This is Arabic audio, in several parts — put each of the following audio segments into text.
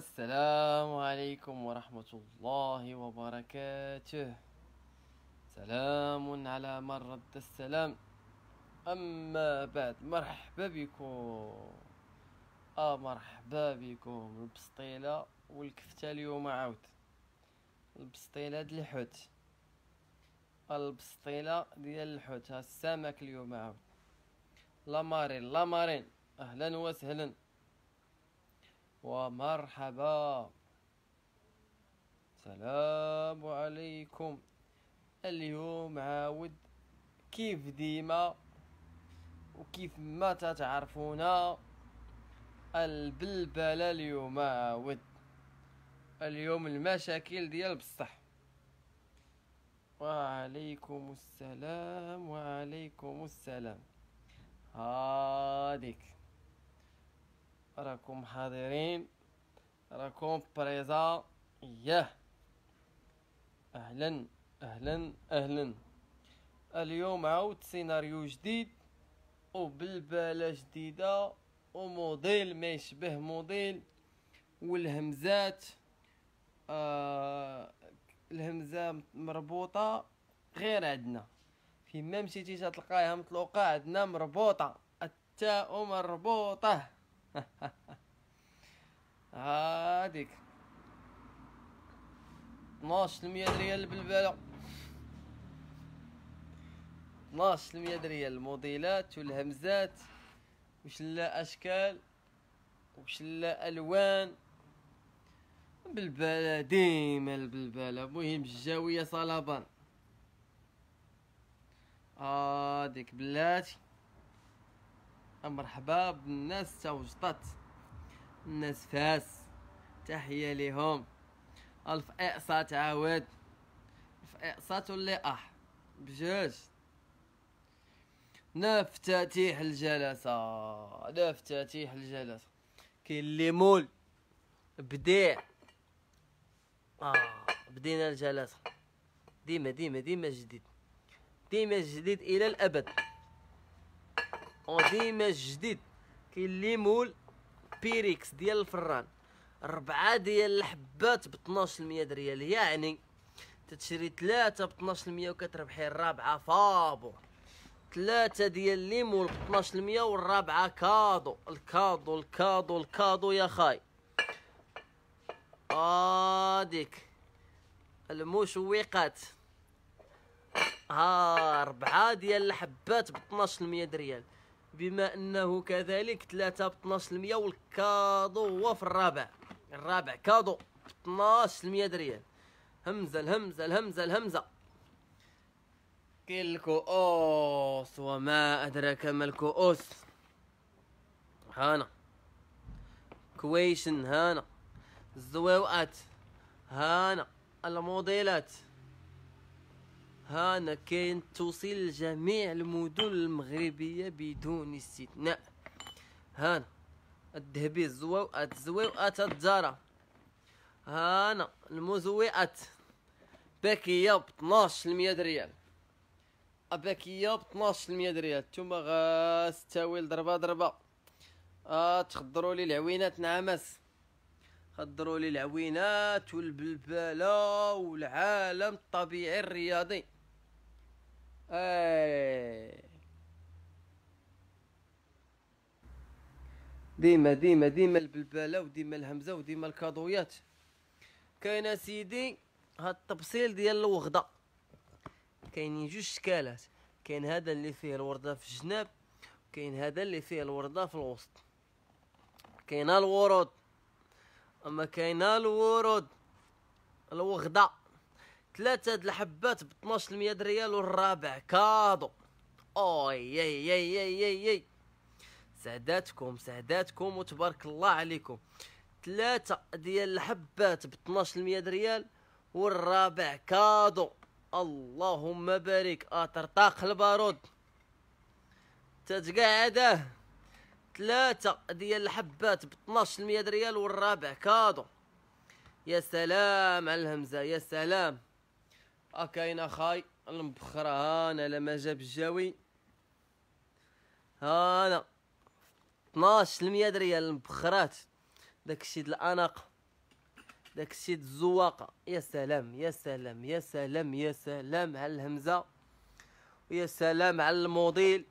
السلام عليكم ورحمة الله وبركاته سلام على من رد السلام أما بعد مرحبا بكم آه مرحبا بكم البسطيلة والكفتة اليوم عاود البسطيلة د الحوت البسطيلة ديال الحوت السمك اليوم عاود لامارين لامارين أهلا وسهلا ومرحبا سلام عليكم اليوم عاود كيف ديما وكيف ما تتعرفونا البلبله اليوم عاود اليوم المشاكل ديال بصح وعليكم السلام وعليكم السلام هاديك راكم حاضرين راكم بريزا ياه اهلا اهلا اهلا اليوم عاود سيناريو جديد وبالبالة جديدة وموديل ما يشبه موديل والهمزات آه الهمزة مربوطة غير عندنا فيما مشيتي تلقاها مطلوقة عندنا مربوطة التاء مربوطة هاديك 12 المية ريال بالبالة 12 المية ريال الموديلات والهمزات وش لا اشكال وش لا الوان بالبالة ديما البلبالة مهم الجاوية صلبان هاديك بلاتي مرحبا بالناس تا وجطات الناس فاس تحيه ليهم الف اقصى تعاود الف اقصى تولي اح بجوج نفتتيح الجلسة نفتتيح الجلسة كاين اللي مول بديع آه بدينا الجلسة ديما ديما ديما جديد ديما جديد إلى الأبد اون ديما جديد كاين ليمول بيريكس ديال الفران ربعة ديال الحبات ب 12% ريال يعني تتشري ثلاثة ب 12% وكتربحي الرابعة فابور ثلاثة ديال ليمول ب 12% والرابعة كادو الكادو الكادو الكادو يا خاي هاديك المشوقات ها ربعة ديال الحبات ب 12% ريال بما انه كذلك 3 ب 12% والكادو هو في الرابع الرابع كادو ب 12% دريال همزه الهمزه الهمزه الهمزه الكؤوس وما ادراك ما الكؤوس هانا كويشن هانا الزواوات هانا الموديلات هانا كاين توصيل جميع المدن المغربية بدون استثناء هانا الذهبي الزواو الزواو الدارة هانا المزوئات باكية ب 12% ريال باكية ب 12% ريال نتوما غاستاوي ضربة ضربة آه تخضروا لي العوينات نعمس خضروا لي العوينات والبلبله والعالم الطبيعي الرياضي اي ديما ديما ديما البلبله وديما الهمزه وديما الكادويات كاين سيدي هاد التبصيل ديال الوغده كاينين جوج شكالات كاين هذا اللي فيه الورده في الجناب كاين هذا اللي فيه الورده في الوسط كاينه الورود اما كاينه الورود الوغده ثلاثة د الحبات ب 12% ريال والرابع كادو اوي ياي ياي ياي يي سعداتكم سعداتكم وتبارك الله عليكم ثلاثة ديال الحبات ب 12% ريال والرابع كادو اللهم بارك طاق البارود تتقعده ثلاثة ديال الحبات ب 12% ريال والرابع كادو يا سلام على الهمزة يا سلام اكاين اخاي المبخرة هانا لما جاب الجاوي هانا 12 المية ريال المبخرات داك الشيء ديال الاناقه داك الشيء ديال الزواقه يا سلام يا سلام يا سلام يا سلام على الهمزه ويا سلام على الموديل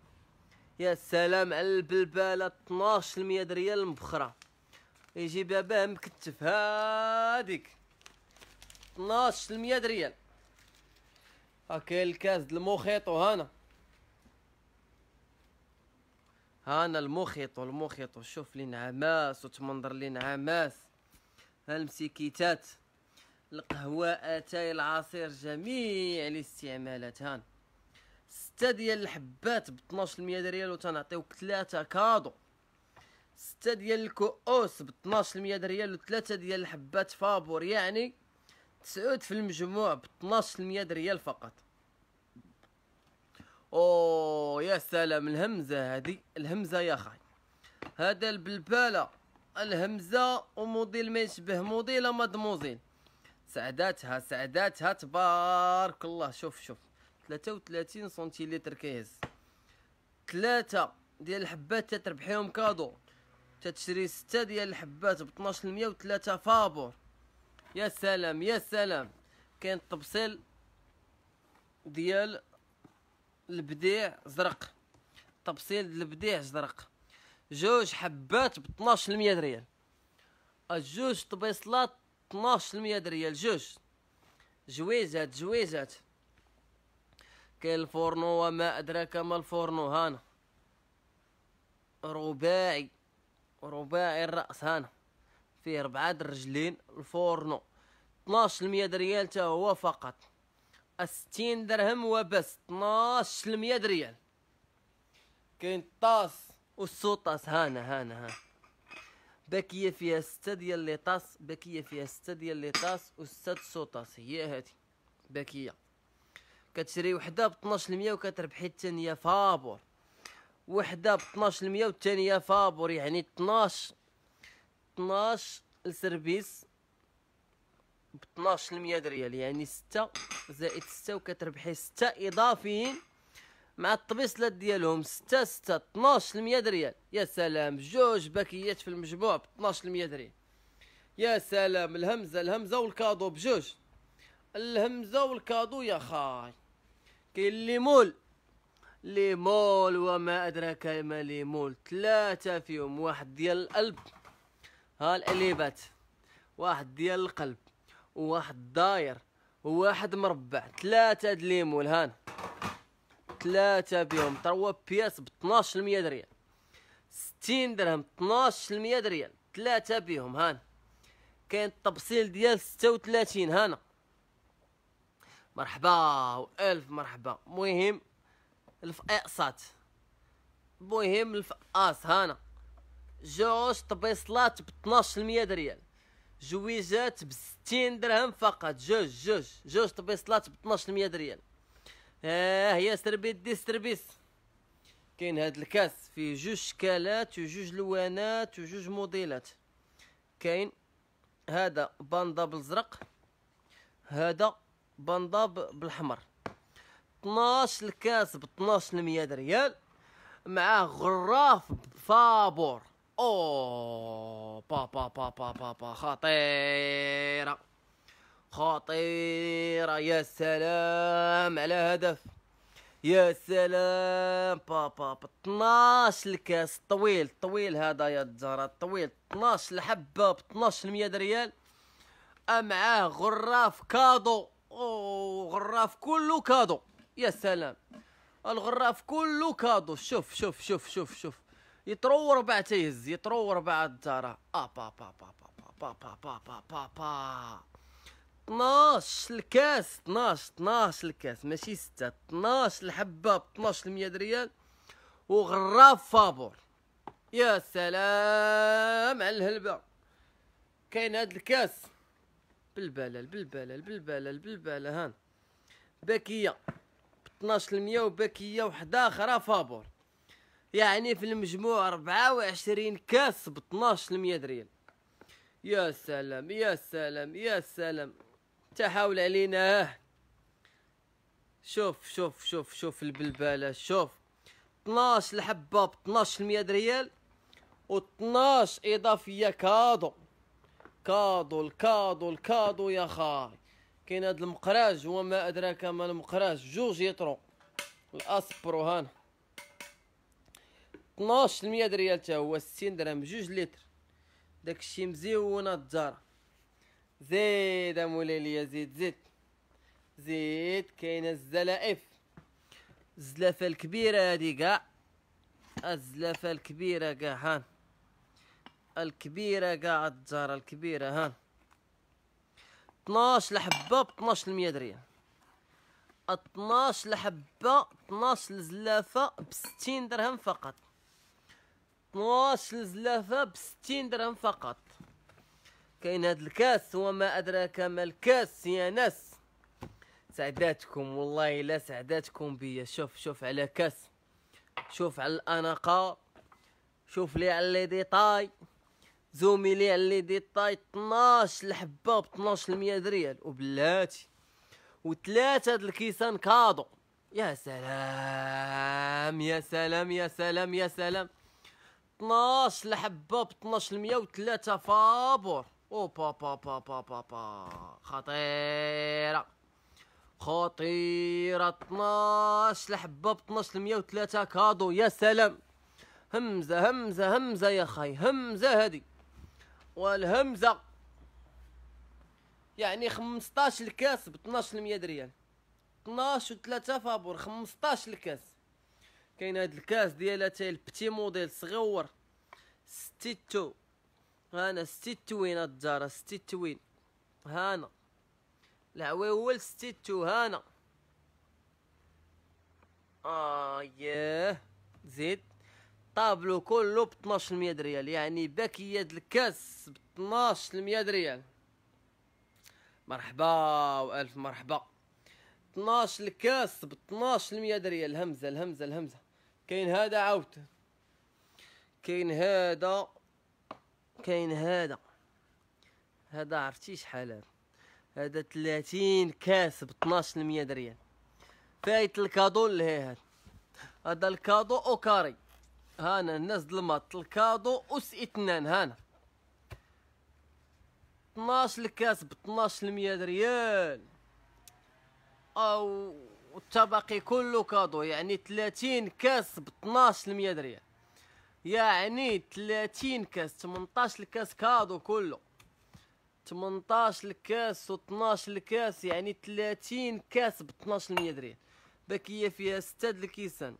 يا سلام على البلباله 12 المية ريال المبخره يجيبها باه مكتف هاديك 12 المية ريال كاين الكاس المخيط وهنا هنا المخيط والمخيط وشوف لي نعماس وتمنظر لي نعماس هالمسيكيتات القهوة اتاي العصير جميع الاستعمالات هان ستة ديال الحبات ب 12% دريال وتنعطيوك ثلاثة كادو ستة ديال الكؤوس ب 12% دريال وثلاثة ديال الحبات فابور يعني تسعود في المجموع ب 12% ريال فقط او يا سلام الهمزه هذه الهمزه يا خاي هذا البلباله الهمزه وموديل ما يشبه موديل مادموزيل سعداتها سعداتها تبارك الله شوف شوف 33 سنتيلتر كيهز ثلاثة ديال الحبات تتربحيهم كادو تتشري ستة ديال الحبات ب 12% وثلاثة فابور يا سلام يا سلام كاين الطبسيل ديال البديع زرق طبسيل ديال البديع زرق جوج حبات ب 12% ريال الجوج طبيصلات 12% ريال جوج جويزات جويزات كاين الفورنو وما ادراك ما الفورنو هانا رباعي رباعي الراس هانا فيه ربعة الرجلين الفورنو 12% دريال تا هو فقط 60 درهم وبس 12% دريال كاين الطاس والسوطاس هانا هانا ها باكيه فيها ستة ديال لي طاس باكيه فيها ستة ديال لي طاس و ستة سوطاس هي هادي باكيه كتشري وحده ب 12% كتربحي التانية فابور وحده ب 12% التانية فابور يعني 12 12 السيرفيس ب 12% ريال يعني 6 زائد 6 وكتربحي 6 اضافيين مع الطبيصلات ديالهم 6 6 12% ريال يا سلام جوج باكيات في المجموع ب 12% ريال يا سلام الهمزه الهمزه والكادو بجوج الهمزه والكادو يا خاي كاين لي مول لي مول وما ادراك ما لي مول ثلاثه فيهم واحد ديال القلب ها الاليبات واحد ديال القلب وواحد داير وواحد مربع ثلاثة دليمول هان ثلاثة بيهم تروا بياس ب 12 المية دريال ستين درهم 12 المية دريال ثلاثة بيهم هان كاين التبصيل ديال ستة وثلاثين هانا مرحبا والف مرحبا مهم الفقاصات مهم الفقاص هانا جوج طبيصلات ب 12% دريال جويجات ب 60 درهم فقط جوج جوج جوج طبيصلات ب 12% دريال ها آه هي سربيت دي سربيس كاين هاد الكاس فيه جوج شكالات وجوج لوانات وجوج موديلات كاين هذا باندا بالزرق هذا باندا بالحمر 12 الكاس ب 12% ريال معاه غراف فابور اوه با با با با با با خطيره خطيره يا سلام على هدف يا سلام بابا با 12 الكاس طويل طويل هذا يا الزهرة طويل 12 الحبة ب 12 مية ريال معاه غراف كادو او غراف كله كادو يا سلام الغراف كله كادو شوف شوف شوف شوف شوف يترور بعد تيهز يترور بعد ترى اه با با با با با با با با با با 12 الكاس 12 12 الكاس ماشي 6 12 الحبه ب 12 100 ريال وغراب فابور يا سلام على الهلبه كاين هاد الكاس بالبلل بالبلل بالبلل بالبلل هان باكيه ب 12% وباكيه وحده اخرى فابور يعني في المجموع 24 كاس ب 12 المية ريال يا سلام يا سلام يا سلام تحاول علينا شوف شوف شوف شوف البلبله شوف 12 الحبه ب 12 المية ريال و 12 اضافيه كادو كادو الكادو الكادو يا خاي كاين هاد المقراج وما ادراك ما المقراج جوج يطرو الاسبرو هانا 12% دريال حتى هو 60 درهم جوج لتر داكشي مزيون الدار زيد امولي ليا زيد زيد زيد كاينه الزلائف الزلافه الكبيره هادي كاع الزلافه الكبيره كاع هان الكبيره كاع الدار الكبيره هان 12 لحبه ب 12% المية دريال 12 لحبه 12 زلافه ب 60 درهم فقط 12 زلافه ب 60 درهم فقط كاين هذا الكاس وما ادراك ما الكاس يا ناس سعداتكم والله لا سعداتكم بيا شوف شوف على كاس شوف على الاناقه شوف لي على لي ديطاي زومي لي على لي ديطاي 12 الحبه ب 12 ريال وبلاتي وثلاثه هاد الكيسان كادو يا سلام يا سلام يا سلام يا سلام 12 لحبه ب 12 103 فابور او با با با با با با خطيره خطيره 12 لحبه ب 12 103 كادو يا سلام همزه همزه همزه يا خاي همزه هذه والهمزه يعني 15 الكاس ب 12 100 ريال 12 و 3 فابور 15 الكاس كاين هاد الكاس ديال تاي البتي موديل صغيور ستيتو هانا ستيتوين هاد الدار ستيتوين هانا العويول ستيتو هانا اه ياه زيد طابلو كلو ب 1200 ريال يعني باكية الكاس ب 1200 ريال مرحبا والف مرحبا 12 الكاس ب 1200 ريال الهمزه الهمزه الهمزه كاين هذا عاوت كاين هذا كاين هذا هذا عرفتي شحال هذا هذا 30 كاس ب 12% دريال فايت الكادو لهي هذا هذا الكادو اوكاري هانا الناس ظلمات الكادو اس اثنان هانا 12 الكاس ب 12% دريال او والتبقي كله كادو يعني 30 كاس ب 12% ريال يعني 30 كاس 18 كاس كادو كله 18 الكاس و12 الكاس يعني 30 كاس ب 12 ريال باكيه فيها 6 الكيسان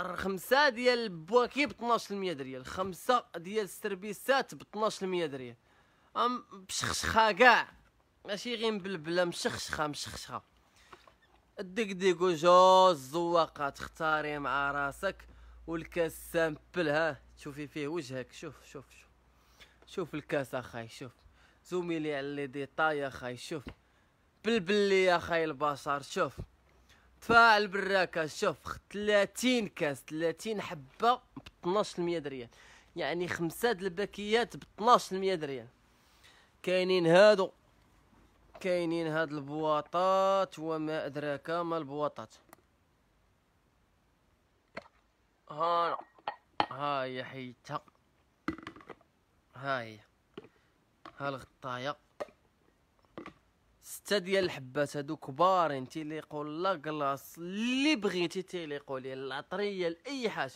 خمسة ديال البواكي ب 12 ريال خمسة ديال السربيسات ب 12 ريال ام بشخشخه كاع ماشي غير مبلبله مشخشخه مشخشخه الدقديق وجوز الزواقه تختاري مع راسك والكاس سامبل ها تشوفي فيه وجهك شوف شوف شوف شوف الكاس اخاي شوف زومي لي على لي ديطاي اخاي شوف بلبل لي اخاي البشر شوف تفاعل بالراكه شوف 30 كاس 30 حبه ب 12% ريال يعني خمسه د الباكيات ب 12% ريال كاينين هادو كاينين هاد البواطات وما ادراك ما البواطات هانا ها هي حيتها ها هي ها الغطايه ستة ديال الحبات هادو كبارين تيليقو لا كلاص اللي بغيتي تيليقو ليه العطريه لاي حاجه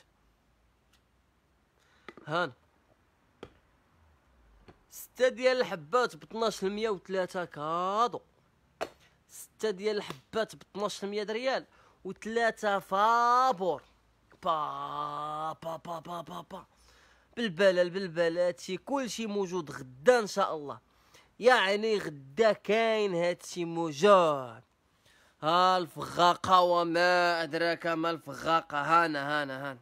هانا ستة ديال الحبات ب 1203 كادو ستة ديال الحبات ب 1200 ريال وثلاثة فابور با با با با با با بالبلال بالبلاتي كلشي موجود غدا ان شاء الله يعني غدا كاين هادشي موجود ها الفغاقة وما أدراك ما الفغاقة هانا هانا هانا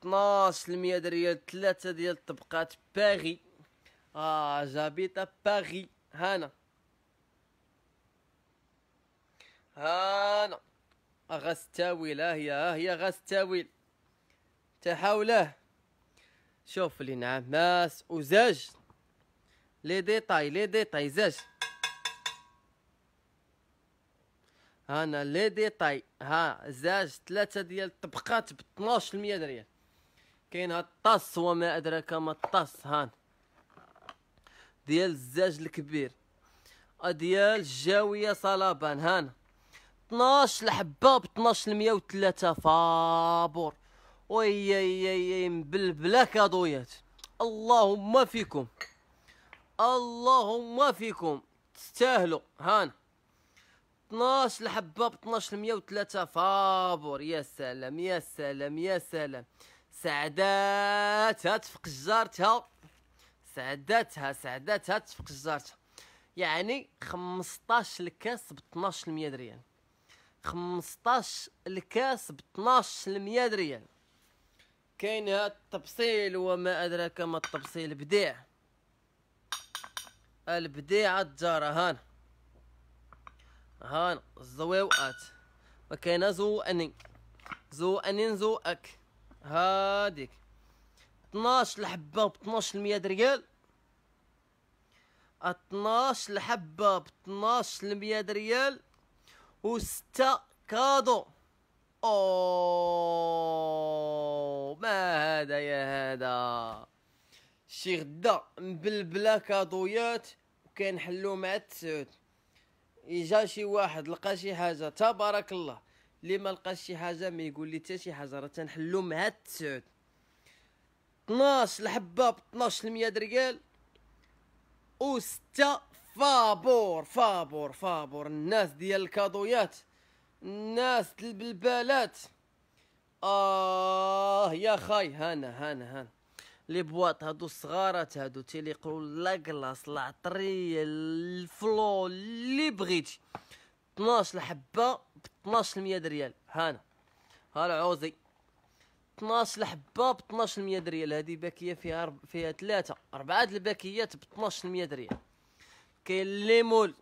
12 المية ريال ثلاثة ديال الطبقات باغي اه j'habite باري هانا هانا غستاويل ها هي ها هي غستاويل تحاوله شوف اللي نعماس وزاج لي ديتاي لي ديتاي زاج هانا لي ديتاي ها زاج ثلاثة ديال الطبقات ب 12% ريال كاين هاد الطاس وما أدراك ما الطاس هانا ديال الزاج الكبير ديال الجاويه صلابان هانا 12 الحبه ب 12 103 فابور وي اي اي اي مبلبله كادويات اللهم فيكم اللهم فيكم تستاهلوا هان 12 الحبه ب 12 103 فابور يا سلام يا سلام يا سلام سعدات هات في قجارتها سعداتها سعداتها تفق جزارتها يعني 15 الكاس ب 12 ريال يعني. 15 الكاس ب 12 ريال يعني. كاين التبصيل وما ادراك ما التبصيل بديع البديع الجاره هان هان الزويوات ما كاين زو اني زو اني زو اك هاديك 12 الحبه ب 12 ريال 12 الحبه ب 12 ريال و6 كادو او ما هذا يا هذا شي غدا مبلبله كادويات وكنحلو مع التسعود اجا شي واحد لقى شي حاجه تبارك الله اللي ما لقاش شي حاجه ما يقول لي حتى شي حاجه راه تنحلو مع التسعود 12 الحبه ب 1200 ريال و 6 فابور فابور فابور الناس ديال الكادويات الناس البلبالات اه يا خاي هانا هانا هانا لي بواط هادو الصغارات هادو تيليقوا لا كلاص لا عطريه الفلو اللي بغيتي 12 الحبه ب 12 1200 ريال هانا ها العوزي 12 الحبه ب 12% دريال هذه باكيه فيها رب... فيها ثلاثه اربعه الباكيات ب 12% دريال كاين ليمول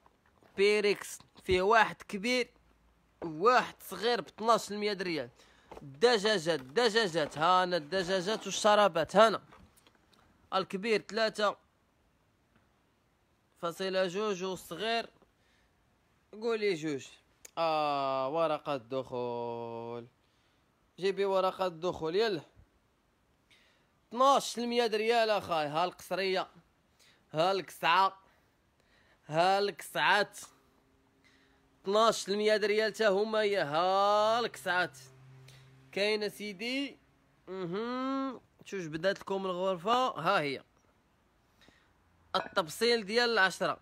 بيريكس فيه واحد كبير واحد صغير ب 12% دريال الدجاجات الدجاجات هانا الدجاجات والشرابات هانا الكبير ثلاثة فصيلة جوج والصغير قولي جوج آه ورقة دخول جيبي ورقه الدخول يلا 12 المياد دريال اخاي ها القصريه ها القصعه ها القصعات 12 المياد دريال تا هما هي ها القصعات كاينه سيدي اها شوف بدات لكم الغرفه ها هي التبصيل ديال العشرة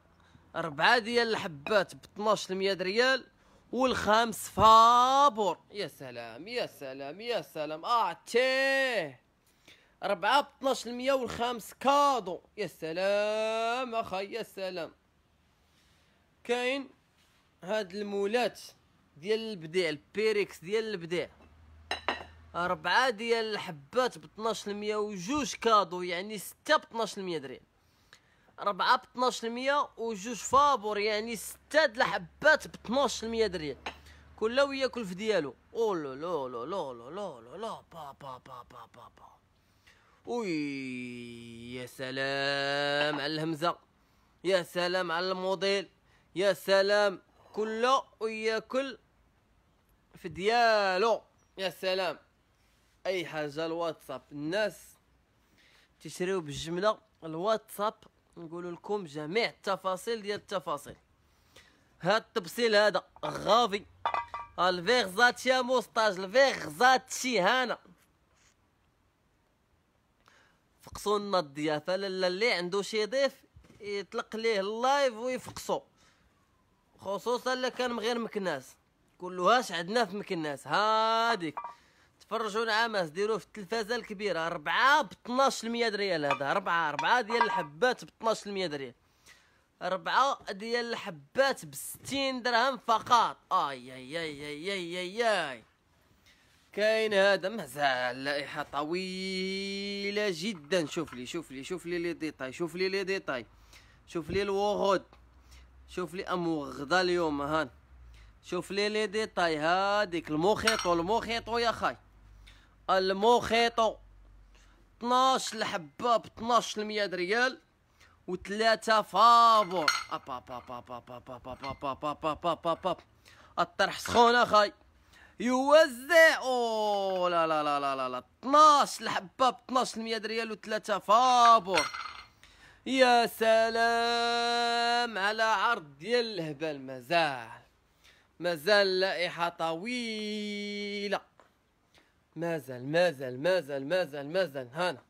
ربعة ديال الحبات ب 12 دريال ريال والخامس فابور يا سلام يا سلام يا سلام اعطيه ربعة ب 12% والخامس كادو يا سلام اخي يا سلام كاين هاد المولات ديال البديع البيريكس ديال البديع ربعة ديال الحبات ب 12% وجوج كادو يعني ستة ب 12% درهم 4 ب 12% وجوج فابور يعني 6 د الحبات ب 12% دريال كل وياكل في ديالو او لو لو لو لو لو لو لو لو با با با با با با وي يا سلام على الهمزه يا سلام على الموديل يا سلام كله وياكل في ديالو يا سلام اي حاجه الواتساب الناس تشريو بالجمله الواتساب نقول لكم جميع التفاصيل ديال التفاصيل هاد التبصيل هذا غافي الفيغزاتشي يا موستاج الفيغزاتشي هانا فقصوا لنا الضيافه لالا اللي عنده شي ضيف يطلق ليه اللايف ويفقصو خصوصا اللي كان من غير مكناس كلهاش عندنا في مكناس هاديك تفرجونا اماس ديروه في التلفازه الكبيره 4 ب 12% ريال هذا 4 4 ديال الحبات ب 12% ريال 4 ديال الحبات ب 60 درهم فقط اي اي اي اي اي, أي, أي. كاين هذا مازال لائحه طويله جدا شوف لي شوف لي شوف لي لي ديتاي شوف لي لي ديتاي شوف لي الوغود شوف لي ام غدا اليوم هان شوف لي لي ديتاي هاديك المخيط والمخيط يا خاي الموخيطو 12 الحبه ب 12% ريال و 3 فابور ابا با با با با با با با با با با با با با با الطرح سخون اخاي يوزع او لا لا لا لا لا 12 الحبه ب 12% ريال و 3 فابور يا سلام على عرض ديال الهبل مازال مازال لائحه طويله مازال مازال مازال مازال مازال هانا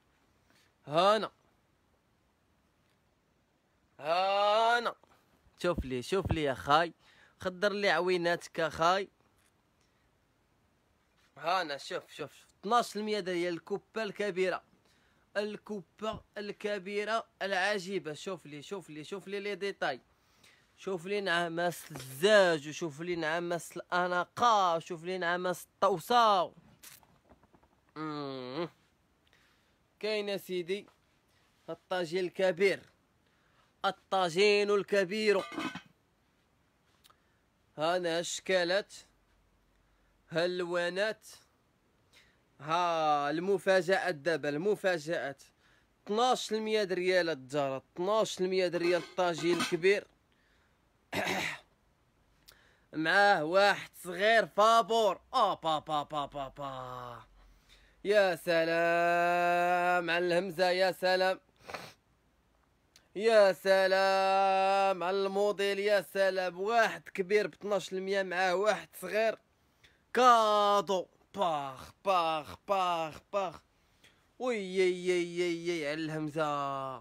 هانا هانا شوف لي شوف لي يا خاي خدر لي عويناتك يا خاي هانا شوف شوف شوف 12% هي الكوبا الكبيره الكوبا الكبيره العجيبه شوف لي شوف لي شوف لي لي ديتاي شوف لي نعماس الزاج وشوف لي نعماس الاناقه وشوف لي نعماس الطوسه كاين سيدي الطاجين الكبير الطاجين الكبير هنا اشكالات هالوانات ها المفاجات دابا المفاجات 12% ريال الدار 12% ريال الطاجين الكبير معاه واحد صغير فابور او با با با با با يا سلام على الهمزة يا سلام يا سلام على الموديل يا سلام واحد كبير ب 12% معاه واحد صغير كادو باخ باخ باخ باخ وي وي على الهمزة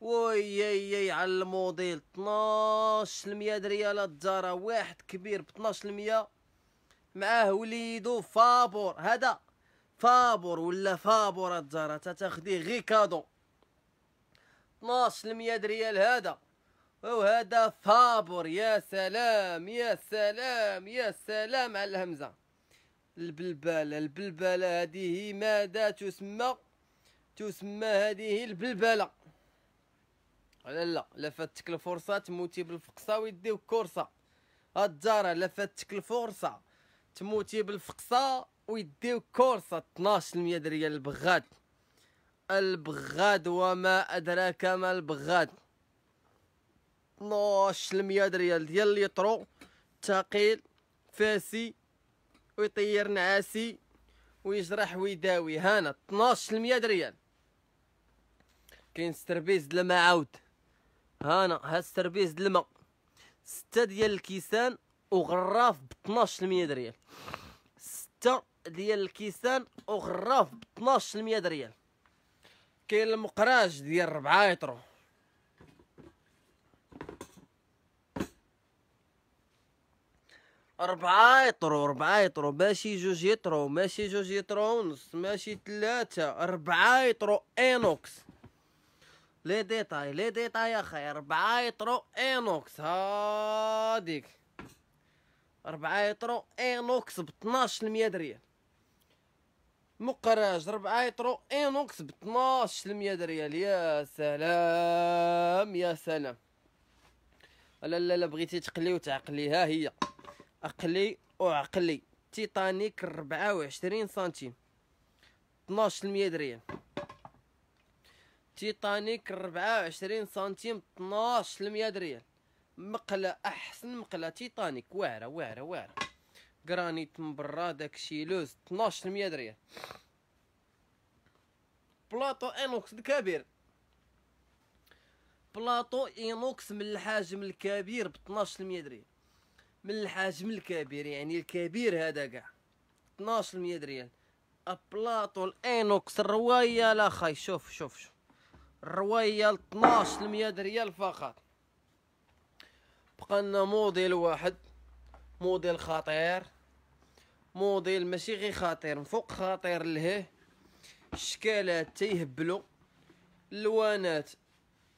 وي على الموديل 12% ريالات جارة واحد كبير ب 12% معاه وليدو فابور هذا فابور ولا فابور زهرة تاخديه غي كادو 12% ريال هذا وهذا فابور يا سلام يا سلام يا سلام على الهمزة البلبلة البلبلة هذه ماذا تسمى تسمى هذه البلبلة لا لا لفتك الفرصة تموتي بالفقصة ويديو كورسة الدارة لفتك الفرصة تموتي بالفقصه ويديو كورسة 12% دريال البغاد البغاد وما أدراك ما البغاد 12% دريال ديال الليطرو تاقيل فاسي ويطير نعاسي ويجرح ويداوي هانا 12% دريال كاين ستربيز دلما عاود هانا ها ستربيز د ستة ديال الكيسان وغراف ب 12% ريال سته ديال الكيسان وغراف ب 12% ريال كاين المقراج ديال 4 يطرو أربعة يطرو أربعة يطرو ماشي جوج يطرو ماشي جوج يطرو ونص ماشي ثلاثة أربعة يطرو إنوكس لي ديتاي لي ديتاي أخي أربعة يطرو إنوكس هاديك 4 يترو انوكس ب 12% دريال مقراج 4 يترو انوكس ب 12% دريال يا سلام يا سلام لا لا لا بغيتي تقلي وتعقلي ها هي اقلي وعقلي تيتانيك 24 سنتيم 12% دريال تيتانيك 24 سنتيم 12% دريال مقله احسن مقله تيتانيك واعره واعره واعره جرانيت من برا داكشي لوز ميا دريال بلاطو انوكس الكبير بلاطو انوكس من الحجم الكبير ب ميا دريال من الحجم الكبير يعني الكبير هذا كاع 12% ريال بلاطو الانوكس الرويال اخاي شوف شوف شوف شوف الروايه ميا ريال فقط بقى لنا موديل واحد موديل خطير موديل ماشي غير خطير فوق خطير لهيه الشكالات تيهبلو اللوانات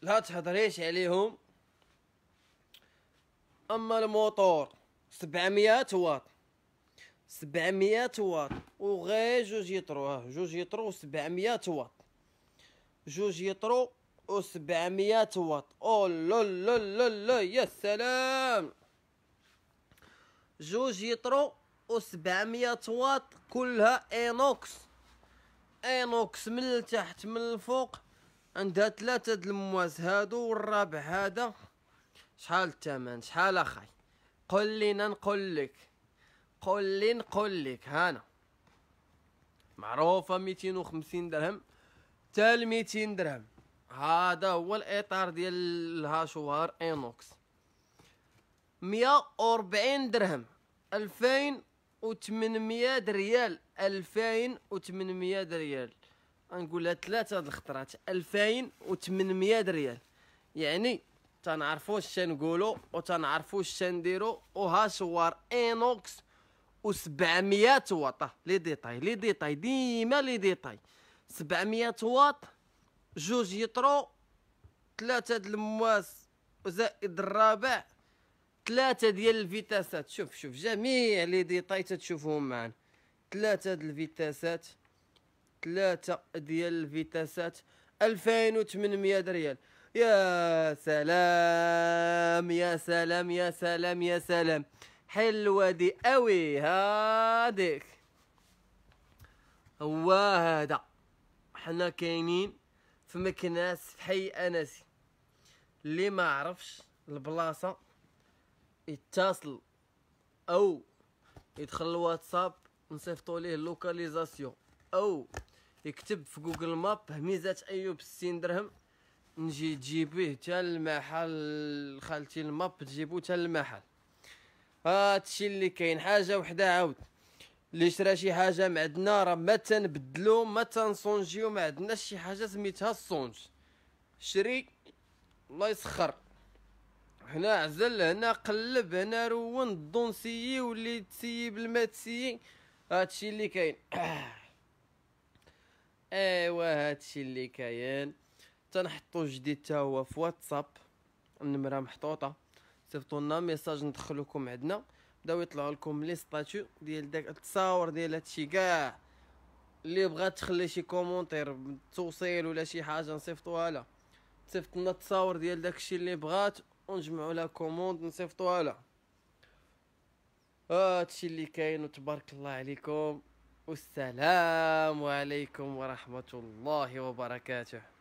لا تهضريش عليهم اما الموتور 700 واط 700 واط وغير جوج يطرو جوج يطرو 700 واط جوج يطرو و700 واط او لا لا لا لو يا سلام جوج يطرو و700 واط كلها اينوكس اينوكس من التحت من الفوق عندها ثلاثة د المواس هادو والرابع هذا شحال الثمن شحال اخاي قل لينا نقول لك قل لي نقول لك هانا معروفة ميتين وخمسين درهم تال ميتين درهم هذا هو الاطار ديال الهاشوار اينوكس 140 درهم 2800 ريال 2800 ريال غنقولها ثلاثه هاد الخطرات 2800 ريال يعني تنعرفوا اش تنقولوا و تنعرفوا اش و وها شوار اينوكس و 700 واط لي ديطاي لي ديطاي ديما لي ديطاي 700 واط جوج يطرو ثلاثة د المواس زائد الرابع ثلاثة ديال الفيتاسات شوف شوف جميع لي ديطاي تتشوفهم معانا ثلاثة د الفيتاسات ثلاثة ديال الفيتاسات ألفين تمنمية ريال يا سلام يا سلام يا سلام يا سلام حلوة دي أوي هاديك هو هذا حنا كاينين في مكناس في حي انسي اللي ما عرفش البلاصه يتصل او يدخل الواتساب نصيفطوا ليه اللوكاليزاسيون او يكتب في جوجل ماب ميزات ايوب 60 درهم نجي تجيبيه حتى المحل خالتي الماب تجيبو حتى المحل هادشي اللي كاين حاجه وحده عاود اللي شرا شي حاجه معدنا راه ما تنبدلو ما تنصونجيو ما عندناش شي حاجه سميتها الصونج شري الله يسخر هنا عزل هنا قلب هنا رون دون ولي واللي تسيي بالما تسيي هادشي اللي كاين ايوا هادشي اللي كاين تنحطو جديد تا هو في واتساب النمره محطوطه صيفطوا لنا ميساج ندخلوكم عندنا بداو يطلعوا لكم لي ستاتيو ديال داك التصاور ديال هادشي كاع اللي بغات تخلي شي كومونتير توصيل ولا شي حاجه نصيفطوها لها تصيفط لنا التصاور ديال داكشي اللي بغات ونجمعوا لها كوموند نصيفطوها لها هادشي اللي كاين وتبارك الله عليكم والسلام عليكم ورحمه الله وبركاته